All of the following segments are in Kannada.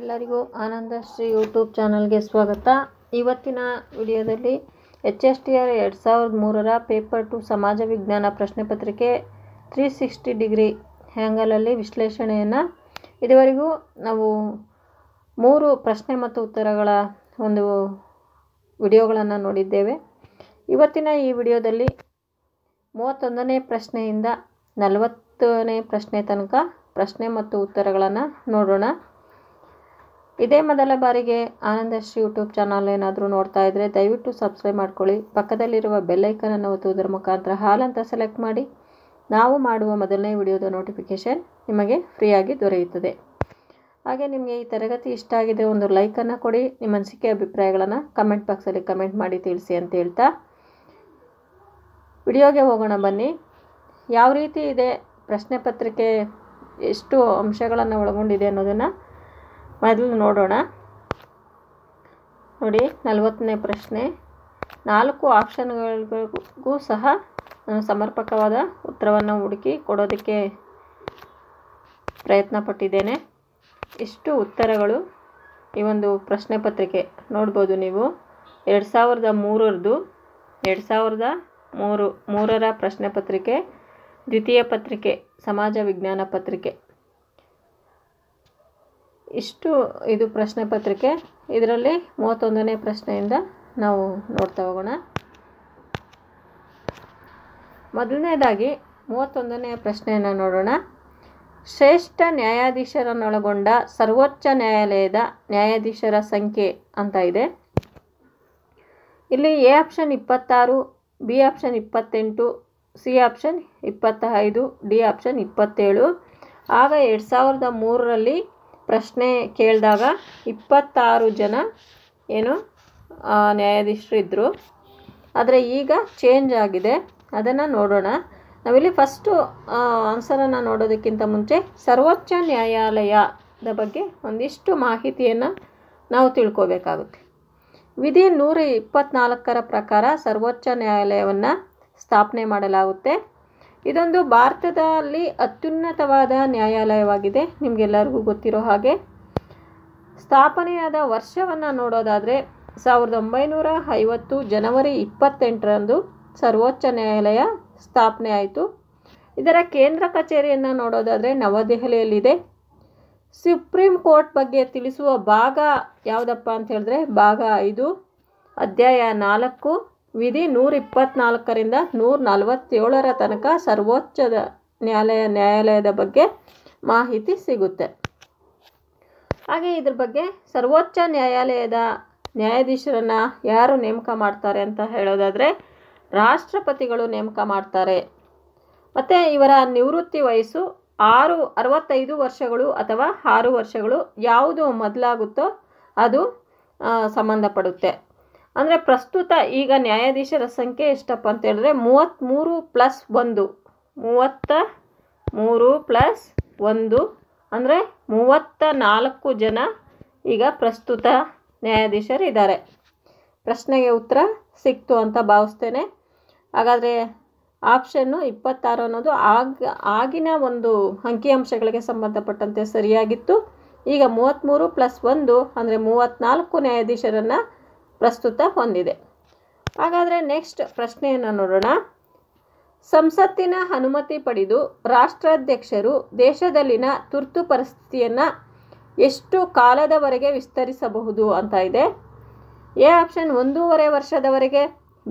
ಎಲ್ಲರಿಗೂ ಆನಂದ ಶ್ರೀ ಯೂಟ್ಯೂಬ್ ಚಾನಲ್ಗೆ ಸ್ವಾಗತ ಇವತ್ತಿನ ವಿಡಿಯೋದಲ್ಲಿ ಎಚ್ ಎಸ್ ಟಿ ಆರ್ ಎರಡು ಸಾವಿರದ ಮೂರರ ಪೇಪರ್ ಟು ಸಮಾಜ ವಿಜ್ಞಾನ ಪ್ರಶ್ನೆ ಪತ್ರಿಕೆ ತ್ರೀ ಸಿಕ್ಸ್ಟಿ ಡಿಗ್ರಿ ಹ್ಯಾಂಗಲಲ್ಲಿ ವಿಶ್ಲೇಷಣೆಯನ್ನು ಇದುವರೆಗೂ ನಾವು ಮೂರು ಪ್ರಶ್ನೆ ಮತ್ತು ಉತ್ತರಗಳ ಒಂದು ವಿಡಿಯೋಗಳನ್ನು ನೋಡಿದ್ದೇವೆ ಇವತ್ತಿನ ಈ ವಿಡಿಯೋದಲ್ಲಿ ಮೂವತ್ತೊಂದನೇ ಪ್ರಶ್ನೆಯಿಂದ ನಲವತ್ತನೇ ಪ್ರಶ್ನೆ ತನಕ ಪ್ರಶ್ನೆ ಮತ್ತು ಉತ್ತರಗಳನ್ನು ನೋಡೋಣ ಇದೇ ಮೊದಲ ಬಾರಿಗೆ ಆನಂದಶ್ರೀ ಯೂಟ್ಯೂಬ್ ಚಾನಲ್ ಏನಾದರೂ ನೋಡ್ತಾ ಇದ್ದರೆ ದಯವಿಟ್ಟು ಸಬ್ಸ್ಕ್ರೈಬ್ ಮಾಡ್ಕೊಳ್ಳಿ ಪಕ್ಕದಲ್ಲಿರುವ ಬೆಲ್ಲೈಕನನ್ನು ಒತ್ತುವುದರ ಮುಖಾಂತರ ಅಂತ ಸೆಲೆಕ್ಟ್ ಮಾಡಿ ನಾವು ಮಾಡುವ ಮೊದಲನೇ ವಿಡಿಯೋದ ನೋಟಿಫಿಕೇಷನ್ ನಿಮಗೆ ಫ್ರೀಯಾಗಿ ದೊರೆಯುತ್ತದೆ ಹಾಗೆ ನಿಮಗೆ ಈ ತರಗತಿ ಇಷ್ಟ ಆಗಿದೆ ಒಂದು ಲೈಕನ್ನು ಕೊಡಿ ನಿಮ್ಮ ಅನಿಸಿಕೆ ಅಭಿಪ್ರಾಯಗಳನ್ನು ಕಮೆಂಟ್ ಬಾಕ್ಸಲ್ಲಿ ಕಮೆಂಟ್ ಮಾಡಿ ತಿಳಿಸಿ ಅಂತ ಹೇಳ್ತಾ ವಿಡಿಯೋಗೆ ಹೋಗೋಣ ಬನ್ನಿ ಯಾವ ರೀತಿ ಇದೆ ಪ್ರಶ್ನೆ ಪತ್ರಿಕೆ ಎಷ್ಟು ಅಂಶಗಳನ್ನು ಒಳಗೊಂಡಿದೆ ಅನ್ನೋದನ್ನು ಮೊದಲು ನೋಡೋಣ ನೋಡಿ ನಲವತ್ತನೇ ಪ್ರಶ್ನೆ ನಾಲ್ಕು ಆಪ್ಷನ್ಗಳಿಗೂ ಸಹ ಸಮರ್ಪಕವಾದ ಉತ್ತರವನ್ನು ಹುಡುಕಿ ಕೊಡೋದಕ್ಕೆ ಪ್ರಯತ್ನ ಪಟ್ಟಿದ್ದೇನೆ ಇಷ್ಟು ಉತ್ತರಗಳು ಈ ಒಂದು ಪ್ರಶ್ನೆ ಪತ್ರಿಕೆ ನೋಡ್ಬೋದು ನೀವು ಎರಡು ಸಾವಿರದ ಮೂರರದು ಎರಡು ಸಾವಿರದ ಮೂರು ಮೂರರ ಪ್ರಶ್ನೆ ಪತ್ರಿಕೆ ದ್ವಿತೀಯ ಪತ್ರಿಕೆ ಸಮಾಜ ವಿಜ್ಞಾನ ಪತ್ರಿಕೆ ಇಷ್ಟು ಇದು ಪ್ರಶ್ನೆ ಪತ್ರಿಕೆ ಇದರಲ್ಲಿ ಮೂವತ್ತೊಂದನೇ ಪ್ರಶ್ನೆಯಿಂದ ನಾವು ನೋಡ್ತಾ ಹೋಗೋಣ ಮೊದಲನೇದಾಗಿ ಮೂವತ್ತೊಂದನೆಯ ಪ್ರಶ್ನೆಯನ್ನು ನೋಡೋಣ ಶ್ರೇಷ್ಠ ನ್ಯಾಯಾಧೀಶರನ್ನೊಳಗೊಂಡ ಸರ್ವೋಚ್ಚ ನ್ಯಾಯಾಲಯದ ನ್ಯಾಯಾಧೀಶರ ಸಂಖ್ಯೆ ಅಂತ ಇದೆ ಇಲ್ಲಿ ಎ ಆಪ್ಷನ್ ಇಪ್ಪತ್ತಾರು ಬಿ ಆಪ್ಷನ್ ಇಪ್ಪತ್ತೆಂಟು ಸಿ ಆಪ್ಷನ್ ಇಪ್ಪತ್ತೈದು ಡಿ ಆಪ್ಷನ್ ಇಪ್ಪತ್ತೇಳು ಆಗ ಎರಡು ಸಾವಿರದ ಮೂರರಲ್ಲಿ ಪ್ರಶ್ನೆ ಕೇಳಿದಾಗ ಇಪ್ಪತ್ತಾರು ಜನ ಏನು ನ್ಯಾಯಾಧೀಶರು ಇದ್ದರು ಆದರೆ ಈಗ ಚೇಂಜ್ ಆಗಿದೆ ಅದನ್ನು ನೋಡೋಣ ನಾವಿಲ್ಲಿ ಫಸ್ಟು ಆನ್ಸರನ್ನು ನೋಡೋದಕ್ಕಿಂತ ಮುಂಚೆ ಸರ್ವೋಚ್ಚ ನ್ಯಾಯಾಲಯದ ಬಗ್ಗೆ ಒಂದಿಷ್ಟು ಮಾಹಿತಿಯನ್ನು ನಾವು ತಿಳ್ಕೋಬೇಕಾಗುತ್ತೆ ವಿಧಿ ನೂರ ಇಪ್ಪತ್ನಾಲ್ಕರ ಪ್ರಕಾರ ಸರ್ವೋಚ್ಚ ನ್ಯಾಯಾಲಯವನ್ನು ಸ್ಥಾಪನೆ ಮಾಡಲಾಗುತ್ತೆ ಇದೊಂದು ಭಾರತದಲ್ಲಿ ಅತ್ಯುನ್ನತವಾದ ನ್ಯಾಯಾಲಯವಾಗಿದೆ ನಿಮಗೆಲ್ಲರಿಗೂ ಗೊತ್ತಿರೋ ಹಾಗೆ ಸ್ಥಾಪನೆಯಾದ ವರ್ಷವನ್ನು ನೋಡೋದಾದರೆ ಸಾವಿರದ ಒಂಬೈನೂರ ಐವತ್ತು ಜನವರಿ ಇಪ್ಪತ್ತೆಂಟರಂದು ಸರ್ವೋಚ್ಚ ನ್ಯಾಯಾಲಯ ಸ್ಥಾಪನೆ ಆಯಿತು ಇದರ ಕೇಂದ್ರ ಕಚೇರಿಯನ್ನು ನೋಡೋದಾದರೆ ನವದೆಹಲಿಯಲ್ಲಿದೆ ಸುಪ್ರೀಂ ಕೋರ್ಟ್ ಬಗ್ಗೆ ತಿಳಿಸುವ ಭಾಗ ಯಾವುದಪ್ಪ ಅಂತ ಹೇಳಿದ್ರೆ ಭಾಗ ಐದು ಅಧ್ಯಾಯ ನಾಲ್ಕು ವಿಧಿ ನೂರಿಪ್ಪತ್ನಾಲ್ಕರಿಂದ ನೂರ ನಲವತ್ತೇಳರ ತನಕ ಸರ್ವೋಚ್ಚ ನ್ಯಾಯಾಲಯ ನ್ಯಾಯಾಲಯದ ಬಗ್ಗೆ ಮಾಹಿತಿ ಸಿಗುತ್ತೆ ಹಾಗೆ ಇದ್ರ ಬಗ್ಗೆ ಸರ್ವೋಚ್ಚ ನ್ಯಾಯಾಲಯದ ನ್ಯಾಯಾಧೀಶರನ್ನ ಯಾರು ನೇಮಕ ಮಾಡ್ತಾರೆ ಅಂತ ಹೇಳೋದಾದರೆ ರಾಷ್ಟ್ರಪತಿಗಳು ನೇಮಕ ಮಾಡ್ತಾರೆ ಮತ್ತು ಇವರ ನಿವೃತ್ತಿ ವಯಸ್ಸು ಆರು ಅರವತ್ತೈದು ವರ್ಷಗಳು ಅಥವಾ ಆರು ವರ್ಷಗಳು ಯಾವುದು ಮೊದಲಾಗುತ್ತೋ ಅದು ಸಂಬಂಧಪಡುತ್ತೆ ಅಂದರೆ ಪ್ರಸ್ತುತ ಈಗ ನ್ಯಾಯಾಧೀಶರ ಸಂಖ್ಯೆ ಎಷ್ಟಪ್ಪ ಅಂತ ಹೇಳಿದ್ರೆ ಮೂವತ್ತ್ಮೂರು ಪ್ಲಸ್ ಒಂದು ಮೂವತ್ತ ಮೂರು ಪ್ಲಸ್ ಒಂದು ಅಂದರೆ ಮೂವತ್ತ ನಾಲ್ಕು ಜನ ಈಗ ಪ್ರಸ್ತುತ ನ್ಯಾಯಾಧೀಶರಿದ್ದಾರೆ ಪ್ರಶ್ನೆಗೆ ಉತ್ತರ ಸಿಕ್ತು ಅಂತ ಭಾವಿಸ್ತೇನೆ ಹಾಗಾದರೆ ಆಪ್ಷನ್ನು ಇಪ್ಪತ್ತಾರು ಅನ್ನೋದು ಆಗ ಆಗಿನ ಒಂದು ಅಂಕಿಅಂಶಗಳಿಗೆ ಸಂಬಂಧಪಟ್ಟಂತೆ ಸರಿಯಾಗಿತ್ತು ಈಗ ಮೂವತ್ತ್ಮೂರು ಪ್ಲಸ್ ಒಂದು ಅಂದರೆ ಮೂವತ್ತ್ನಾಲ್ಕು ನ್ಯಾಯಾಧೀಶರನ್ನು ಪ್ರಸ್ತುತ ಹೊಂದಿದೆ ಹಾಗಾದರೆ ನೆಕ್ಸ್ಟ್ ಪ್ರಶ್ನೆಯನ್ನು ನೋಡೋಣ ಸಂಸತ್ತಿನ ಅನುಮತಿ ಪಡೆದು ರಾಷ್ಟ್ರಾಧ್ಯಕ್ಷರು ದೇಶದಲ್ಲಿನ ತುರ್ತು ಪರಿಸ್ಥಿತಿಯನ್ನು ಎಷ್ಟು ಕಾಲದವರೆಗೆ ವಿಸ್ತರಿಸಬಹುದು ಅಂತ ಇದೆ ಎ ಆಪ್ಷನ್ ಒಂದೂವರೆ ವರ್ಷದವರೆಗೆ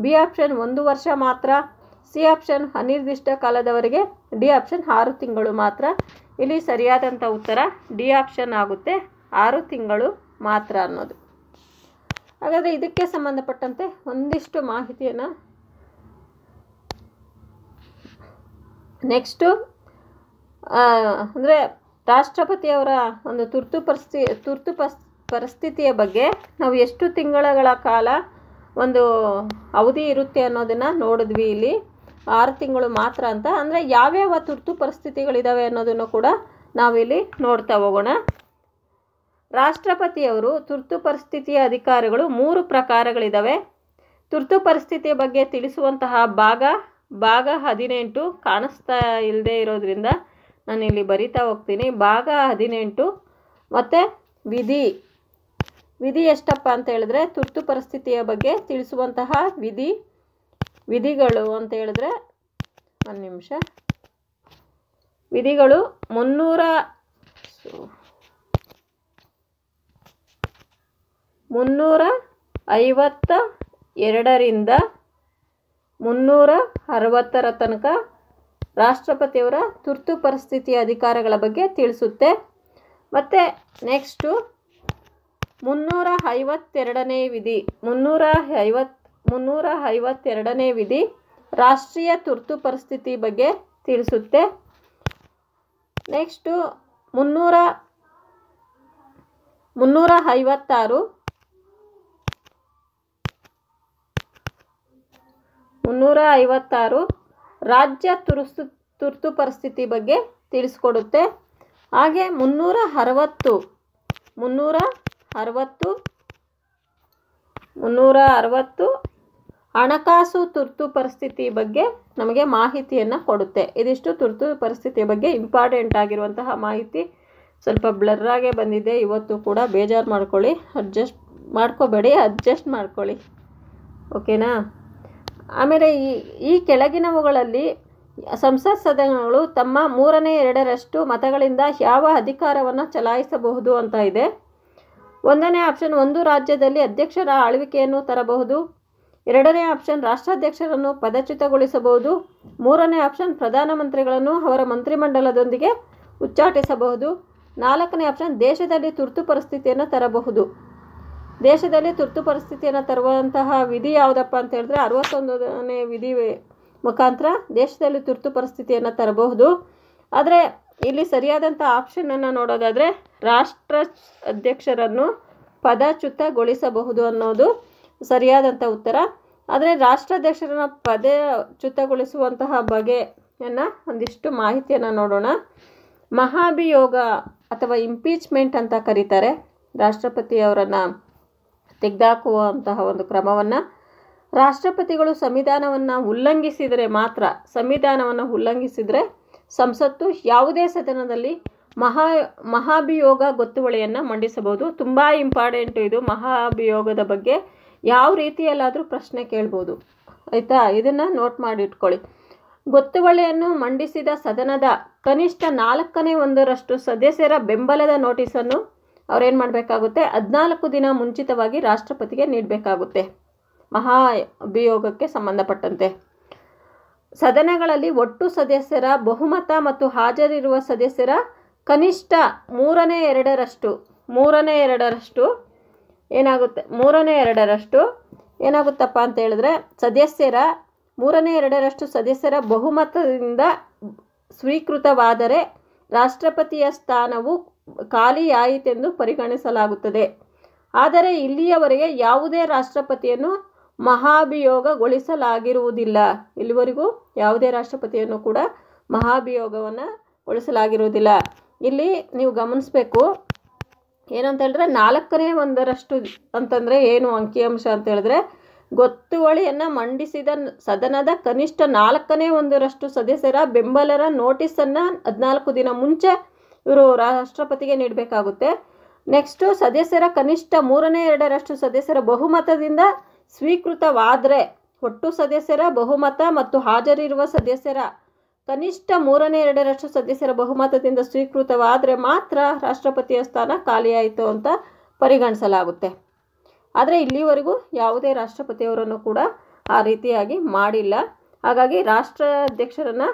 ಬಿ ಆಪ್ಷನ್ ಒಂದು ವರ್ಷ ಮಾತ್ರ ಸಿ ಆಪ್ಷನ್ ಅನಿರ್ದಿಷ್ಟ ಕಾಲದವರೆಗೆ ಡಿ ಆಪ್ಷನ್ ಆರು ತಿಂಗಳು ಮಾತ್ರ ಇಲ್ಲಿ ಸರಿಯಾದಂಥ ಉತ್ತರ ಡಿ ಆಪ್ಷನ್ ಆಗುತ್ತೆ ಆರು ತಿಂಗಳು ಮಾತ್ರ ಅನ್ನೋದು ಹಾಗಾದರೆ ಇದಕ್ಕೆ ಸಂಬಂಧಪಟ್ಟಂತೆ ಒಂದಿಷ್ಟು ಮಾಹಿತಿಯನ್ನು ನೆಕ್ಸ್ಟು ಅಂದರೆ ರಾಷ್ಟ್ರಪತಿಯವರ ಒಂದು ತುರ್ತು ಪರಿಸ್ಥಿ ತುರ್ತು ಪರಿಸ್ಥಿತಿಯ ಬಗ್ಗೆ ನಾವು ಎಷ್ಟು ತಿಂಗಳುಗಳ ಕಾಲ ಒಂದು ಅವಧಿ ಇರುತ್ತೆ ಅನ್ನೋದನ್ನು ನೋಡಿದ್ವಿ ಇಲ್ಲಿ ಆರು ತಿಂಗಳು ಮಾತ್ರ ಅಂತ ಅಂದರೆ ಯಾವ್ಯಾವ ತುರ್ತು ಪರಿಸ್ಥಿತಿಗಳಿದ್ದಾವೆ ಅನ್ನೋದನ್ನು ಕೂಡ ನಾವಿಲ್ಲಿ ನೋಡ್ತಾ ಹೋಗೋಣ ರಾಷ್ಟ್ರಪತಿಯವರು ತುರ್ತು ಪರಿಸ್ಥಿತಿಯ ಅಧಿಕಾರಗಳು ಮೂರು ಪ್ರಕಾರಗಳಿದ್ದಾವೆ ತುರ್ತು ಪರಿಸ್ಥಿತಿಯ ಬಗ್ಗೆ ತಿಳಿಸುವಂತಹ ಭಾಗ ಭಾಗ ಹದಿನೆಂಟು ಕಾಣಿಸ್ತಾ ಇಲ್ಲದೆ ಇರೋದ್ರಿಂದ ನಾನಿಲ್ಲಿ ಬರಿತಾ ಹೋಗ್ತೀನಿ ಭಾಗ ಹದಿನೆಂಟು ಮತ್ತು ವಿಧಿ ವಿಧಿ ಎಷ್ಟಪ್ಪ ಅಂತ ಹೇಳಿದ್ರೆ ತುರ್ತು ಪರಿಸ್ಥಿತಿಯ ಬಗ್ಗೆ ತಿಳಿಸುವಂತಹ ವಿಧಿ ವಿಧಿಗಳು ಅಂತ ಹೇಳಿದ್ರೆ ಒಂದು ನಿಮಿಷ ವಿಧಿಗಳು ಮುನ್ನೂರ ಮುನ್ನೂರ ಐವತ್ತ ಎರಡರಿಂದ ಮುನ್ನೂರ ಅರವತ್ತರ ತನಕ ರಾಷ್ಟ್ರಪತಿಯವರ ತುರ್ತು ಪರಿಸ್ಥಿತಿಯ ಅಧಿಕಾರಗಳ ಬಗ್ಗೆ ತಿಳಿಸುತ್ತೆ ಮತ್ತು ನೆಕ್ಸ್ಟು ಮುನ್ನೂರ ಐವತ್ತೆರಡನೇ ವಿಧಿ ಮುನ್ನೂರ ಐವತ್ ಮುನ್ನೂರ ಐವತ್ತೆರಡನೇ ವಿಧಿ ರಾಷ್ಟ್ರೀಯ ತುರ್ತು ಪರಿಸ್ಥಿತಿ ಬಗ್ಗೆ ತಿಳಿಸುತ್ತೆ ನೆಕ್ಸ್ಟು ಮುನ್ನೂರ ಮುನ್ನೂರ ಐವತ್ತಾರು ಮುನ್ನೂರ ಐವತ್ತಾರು ರಾಜ್ಯ ತುರ್ತು ತುರ್ತು ಪರಿಸ್ಥಿತಿ ಬಗ್ಗೆ ತಿಳಿಸ್ಕೊಡುತ್ತೆ ಹಾಗೆ ಮುನ್ನೂರ ಅರವತ್ತು ಮುನ್ನೂರ ಅರವತ್ತು ಮುನ್ನೂರ ಅರವತ್ತು ಹಣಕಾಸು ತುರ್ತು ಪರಿಸ್ಥಿತಿ ಬಗ್ಗೆ ನಮಗೆ ಮಾಹಿತಿಯನ್ನು ಕೊಡುತ್ತೆ ಇದಿಷ್ಟು ತುರ್ತು ಪರಿಸ್ಥಿತಿಯ ಬಗ್ಗೆ ಇಂಪಾರ್ಟೆಂಟ್ ಆಗಿರುವಂತಹ ಮಾಹಿತಿ ಸ್ವಲ್ಪ ಬ್ಲರ್ರಾಗೆ ಬಂದಿದೆ ಇವತ್ತು ಕೂಡ ಬೇಜಾರು ಮಾಡ್ಕೊಳ್ಳಿ ಅಡ್ಜಸ್ಟ್ ಮಾಡ್ಕೋಬೇಡಿ ಅಡ್ಜಸ್ಟ್ ಮಾಡ್ಕೊಳ್ಳಿ ಓಕೆನಾ ಆಮೇಲೆ ಈ ಈ ಕೆಳಗಿನವುಗಳಲ್ಲಿ ಸಂಸತ್ ಸದನಗಳು ತಮ್ಮ ಮೂರನೇ ಎರಡರಷ್ಟು ಮತಗಳಿಂದ ಯಾವ ಅಧಿಕಾರವನ್ನು ಚಲಾಯಿಸಬಹುದು ಅಂತ ಇದೆ ಒಂದನೇ ಆಪ್ಷನ್ ಒಂದು ರಾಜ್ಯದಲ್ಲಿ ಅಧ್ಯಕ್ಷರ ಆಳ್ವಿಕೆಯನ್ನು ತರಬಹುದು ಎರಡನೇ ಆಪ್ಷನ್ ರಾಷ್ಟ್ರಾಧ್ಯಕ್ಷರನ್ನು ಪದಚ್ಯುತಗೊಳಿಸಬಹುದು ಮೂರನೇ ಆಪ್ಷನ್ ಪ್ರಧಾನಮಂತ್ರಿಗಳನ್ನು ಅವರ ಮಂತ್ರಿಮಂಡಲದೊಂದಿಗೆ ಉಚ್ಚಾಟಿಸಬಹುದು ನಾಲ್ಕನೇ ಆಪ್ಷನ್ ದೇಶದಲ್ಲಿ ತುರ್ತು ಪರಿಸ್ಥಿತಿಯನ್ನು ತರಬಹುದು ದೇಶದಲ್ಲಿ ತುರ್ತು ಪರಿಸ್ಥಿತಿಯನ್ನು ತರುವಂತಹ ವಿಧಿ ಯಾವುದಪ್ಪ ಅಂತ ಹೇಳಿದ್ರೆ ಅರವತ್ತೊಂದನೇ ವಿಧಿ ಮುಖಾಂತರ ದೇಶದಲ್ಲಿ ತುರ್ತು ಪರಿಸ್ಥಿತಿಯನ್ನು ತರಬಹುದು ಆದರೆ ಇಲ್ಲಿ ಸರಿಯಾದಂಥ ಆಪ್ಷನನ್ನು ನೋಡೋದಾದರೆ ರಾಷ್ಟ್ರ ಅಧ್ಯಕ್ಷರನ್ನು ಪದಚ್ಯುತಗೊಳಿಸಬಹುದು ಅನ್ನೋದು ಸರಿಯಾದಂಥ ಉತ್ತರ ಆದರೆ ರಾಷ್ಟ್ರಾಧ್ಯಕ್ಷರನ್ನು ಪದಚ್ಯುತಗೊಳಿಸುವಂತಹ ಬಗೆಯನ್ನು ಒಂದಿಷ್ಟು ಮಾಹಿತಿಯನ್ನು ನೋಡೋಣ ಮಹಾಭಿಯೋಗ ಅಥವಾ ಇಂಪೀಚ್ಮೆಂಟ್ ಅಂತ ಕರೀತಾರೆ ರಾಷ್ಟ್ರಪತಿಯವರನ್ನು ತೆಗೆದಾಕುವಂತಹ ಒಂದು ಕ್ರಮವನ್ನು ರಾಷ್ಟ್ರಪತಿಗಳು ಸಂವಿಧಾನವನ್ನು ಉಲ್ಲಂಘಿಸಿದರೆ ಮಾತ್ರ ಸಂವಿಧಾನವನ್ನು ಉಲ್ಲಂಘಿಸಿದರೆ ಸಂಸತ್ತು ಯಾವುದೇ ಸದನದಲ್ಲಿ ಮಹಾ ಮಹಾಭಿಯೋಗ ಗೊತ್ತುವಳಿಯನ್ನು ಮಂಡಿಸಬಹುದು ತುಂಬ ಇಂಪಾರ್ಟೆಂಟು ಇದು ಮಹಾಭಿಯೋಗದ ಬಗ್ಗೆ ಯಾವ ರೀತಿಯಲ್ಲಾದರೂ ಪ್ರಶ್ನೆ ಕೇಳ್ಬೋದು ಆಯಿತಾ ಇದನ್ನು ನೋಟ್ ಮಾಡಿಟ್ಕೊಳ್ಳಿ ಗೊತ್ತುವಳಿಯನ್ನು ಮಂಡಿಸಿದ ಸದನದ ಕನಿಷ್ಠ ನಾಲ್ಕನೇ ಒಂದರಷ್ಟು ಸದಸ್ಯರ ಬೆಂಬಲದ ನೋಟಿಸನ್ನು ಅವ್ರೇನು ಮಾಡಬೇಕಾಗುತ್ತೆ ಹದಿನಾಲ್ಕು ದಿನ ಮುಂಚಿತವಾಗಿ ರಾಷ್ಟ್ರಪತಿಗೆ ನೀಡಬೇಕಾಗುತ್ತೆ ಮಹಾ ಅಭಿಯೋಗಕ್ಕೆ ಸಂಬಂಧಪಟ್ಟಂತೆ ಸದನಗಳಲ್ಲಿ ಒಟ್ಟು ಸದಸ್ಯರ ಬಹುಮತ ಮತ್ತು ಹಾಜರಿರುವ ಸದಸ್ಯರ ಕನಿಷ್ಠ ಮೂರನೇ ಎರಡರಷ್ಟು ಮೂರನೇ ಎರಡರಷ್ಟು ಏನಾಗುತ್ತೆ ಮೂರನೇ ಎರಡರಷ್ಟು ಏನಾಗುತ್ತಪ್ಪ ಅಂತ ಹೇಳಿದ್ರೆ ಸದಸ್ಯರ ಮೂರನೇ ಎರಡರಷ್ಟು ಸದಸ್ಯರ ಬಹುಮತದಿಂದ ಸ್ವೀಕೃತವಾದರೆ ರಾಷ್ಟ್ರಪತಿಯ ಸ್ಥಾನವು ಖಾಲಿಯಾಯಿತೆಂದು ಪರಿಗಣಿಸಲಾಗುತ್ತದೆ ಆದರೆ ಇಲ್ಲಿಯವರೆಗೆ ಯಾವುದೇ ರಾಷ್ಟ್ರಪತಿಯನ್ನು ಮಹಾಭಿಯೋಗಗೊಳಿಸಲಾಗಿರುವುದಿಲ್ಲ ಇಲ್ಲಿವರೆಗೂ ಯಾವುದೇ ರಾಷ್ಟ್ರಪತಿಯನ್ನು ಕೂಡ ಮಹಾಭಿಯೋಗವನ್ನು ಗೊಳಿಸಲಾಗಿರುವುದಿಲ್ಲ ಇಲ್ಲಿ ನೀವು ಗಮನಿಸಬೇಕು ಏನಂತ ಹೇಳಿದ್ರೆ ನಾಲ್ಕನೇ ಒಂದರಷ್ಟು ಅಂತಂದರೆ ಏನು ಅಂಕಿಅಂಶ ಅಂತ ಹೇಳಿದ್ರೆ ಗೊತ್ತುವಳಿಯನ್ನು ಮಂಡಿಸಿದ ಸದನದ ಕನಿಷ್ಠ ನಾಲ್ಕನೇ ಒಂದರಷ್ಟು ಸದಸ್ಯರ ಬೆಂಬಲರ ನೋಟಿಸನ್ನು ಹದಿನಾಲ್ಕು ದಿನ ಮುಂಚೆ ಇವರು ರಾಷ್ಟ್ರಪತಿಗೆ ನೀಡಬೇಕಾಗುತ್ತೆ ನೆಕ್ಸ್ಟು ಸದಸ್ಯರ ಕನಿಷ್ಠ ಮೂರನೇ ಎರಡರಷ್ಟು ಸದಸ್ಯರ ಬಹುಮತದಿಂದ ಸ್ವೀಕೃತವಾದರೆ ಒಟ್ಟು ಸದಸ್ಯರ ಬಹುಮತ ಮತ್ತು ಹಾಜರಿರುವ ಸದಸ್ಯರ ಕನಿಷ್ಠ ಮೂರನೇ ಎರಡರಷ್ಟು ಸದಸ್ಯರ ಬಹುಮತದಿಂದ ಸ್ವೀಕೃತವಾದರೆ ಮಾತ್ರ ರಾಷ್ಟ್ರಪತಿಯ ಸ್ಥಾನ ಖಾಲಿಯಾಯಿತು ಅಂತ ಪರಿಗಣಿಸಲಾಗುತ್ತೆ ಆದರೆ ಇಲ್ಲಿವರೆಗೂ ಯಾವುದೇ ರಾಷ್ಟ್ರಪತಿಯವರನ್ನು ಕೂಡ ಆ ರೀತಿಯಾಗಿ ಮಾಡಿಲ್ಲ ಹಾಗಾಗಿ ರಾಷ್ಟ್ರಾಧ್ಯಕ್ಷರನ್ನು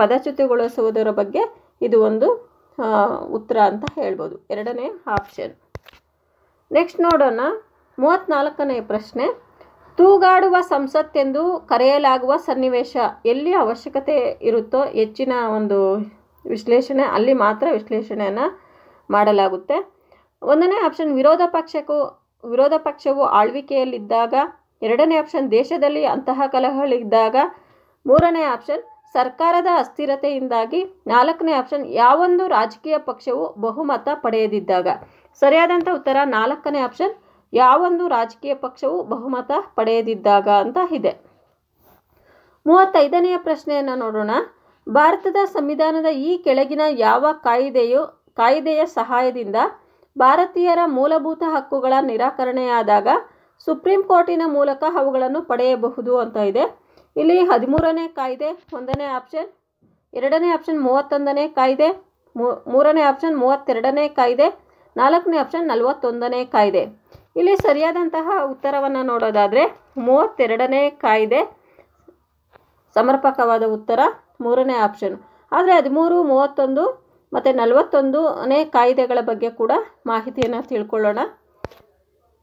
ಪದಚ್ಯುತಿಗೊಳಿಸುವುದರ ಬಗ್ಗೆ ಇದು ಒಂದು ಉತ್ತರ ಅಂತ ಹೇಳ್ಬೋದು ಎರಡನೇ ಆಪ್ಷನ್ ನೆಕ್ಸ್ಟ್ ನೋಡೋಣ ಮೂವತ್ತ್ನಾಲ್ಕನೇ ಪ್ರಶ್ನೆ ತೂಗಾಡುವ ಸಂಸತ್ತೆಂದು ಕರೆಯಲಾಗುವ ಸನ್ನಿವೇಶ ಎಲ್ಲಿ ಅವಶ್ಯಕತೆ ಇರುತ್ತೋ ಹೆಚ್ಚಿನ ಒಂದು ವಿಶ್ಲೇಷಣೆ ಅಲ್ಲಿ ಮಾತ್ರ ವಿಶ್ಲೇಷಣೆಯನ್ನು ಮಾಡಲಾಗುತ್ತೆ ಒಂದನೇ ಆಪ್ಷನ್ ವಿರೋಧ ಪಕ್ಷಕ್ಕೂ ವಿರೋಧ ಪಕ್ಷವು ಆಳ್ವಿಕೆಯಲ್ಲಿದ್ದಾಗ ಎರಡನೇ ಆಪ್ಷನ್ ದೇಶದಲ್ಲಿ ಅಂತಹ ಕಲಹಗಳಿದ್ದಾಗ ಮೂರನೇ ಆಪ್ಷನ್ ಸರ್ಕಾರದ ಅಸ್ಥಿರತೆಯಿಂದಾಗಿ ನಾಲ್ಕನೇ ಆಪ್ಷನ್ ಯಾವೊಂದು ರಾಜಕೀಯ ಪಕ್ಷವು ಬಹುಮತ ಪಡೆಯದಿದ್ದಾಗ ಸರಿಯಾದಂಥ ಉತ್ತರ ನಾಲ್ಕನೇ ಆಪ್ಷನ್ ಯಾವೊಂದು ರಾಜಕೀಯ ಪಕ್ಷವು ಬಹುಮತ ಪಡೆಯದಿದ್ದಾಗ ಅಂತ ಇದೆ ಮೂವತ್ತೈದನೆಯ ಪ್ರಶ್ನೆಯನ್ನು ನೋಡೋಣ ಭಾರತದ ಸಂವಿಧಾನದ ಈ ಕೆಳಗಿನ ಯಾವ ಕಾಯಿದೆಯು ಕಾಯಿದೆಯ ಸಹಾಯದಿಂದ ಭಾರತೀಯರ ಮೂಲಭೂತ ಹಕ್ಕುಗಳ ನಿರಾಕರಣೆಯಾದಾಗ ಸುಪ್ರೀಂ ಕೋರ್ಟಿನ ಮೂಲಕ ಅವುಗಳನ್ನು ಪಡೆಯಬಹುದು ಅಂತ ಇದೆ ಇಲ್ಲಿ ಹದಿಮೂರನೇ ಕಾಯ್ದೆ ಒಂದನೇ ಆಪ್ಷನ್ ಎರಡನೇ ಆಪ್ಷನ್ ಮೂವತ್ತೊಂದನೇ ಕಾಯ್ದೆ ಮೂರನೇ ಆಪ್ಷನ್ ಮೂವತ್ತೆರಡನೇ ಕಾಯ್ದೆ ನಾಲ್ಕನೇ ಆಪ್ಷನ್ ನಲವತ್ತೊಂದನೇ ಕಾಯ್ದೆ ಇಲ್ಲಿ ಸರಿಯಾದಂತಹ ಉತ್ತರವನ್ನು ನೋಡೋದಾದರೆ ಮೂವತ್ತೆರಡನೇ ಕಾಯ್ದೆ ಸಮರ್ಪಕವಾದ ಉತ್ತರ ಮೂರನೇ ಆಪ್ಷನ್ ಆದರೆ ಹದಿಮೂರು ಮೂವತ್ತೊಂದು ಮತ್ತು ನಲವತ್ತೊಂದನೇ ಕಾಯ್ದೆಗಳ ಬಗ್ಗೆ ಕೂಡ ಮಾಹಿತಿಯನ್ನು ತಿಳ್ಕೊಳ್ಳೋಣ